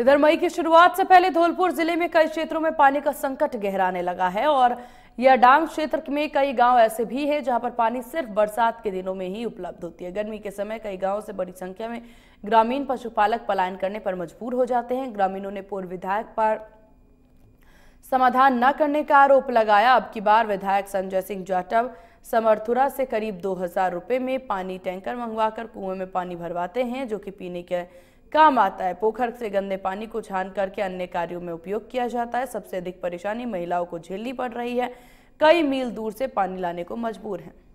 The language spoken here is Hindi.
इधर मई की शुरुआत से पहले धौलपुर जिले में कई क्षेत्रों में पानी का संकट गहराने लगा है और यह डांग क्षेत्र में कई गांव ऐसे भी हैं जहां पर पानी सिर्फ बरसात के दिनों में ही उपलब्ध होती है गर्मी के समय कई गांवों से बड़ी संख्या में ग्रामीण पशुपालक पलायन करने पर मजबूर हो जाते हैं ग्रामीणों ने पूर्व विधायक पर समाधान न करने का आरोप लगाया अब की बार विधायक संजय सिंह जाटव समर्थुरा से करीब दो हजार में पानी टैंकर मंगवाकर कुएं में पानी भरवाते हैं जो कि पीने के काम आता है पोखर से गंदे पानी को छान करके अन्य कार्यों में उपयोग किया जाता है सबसे अधिक परेशानी महिलाओं को झेलनी पड़ रही है कई मील दूर से पानी लाने को मजबूर हैं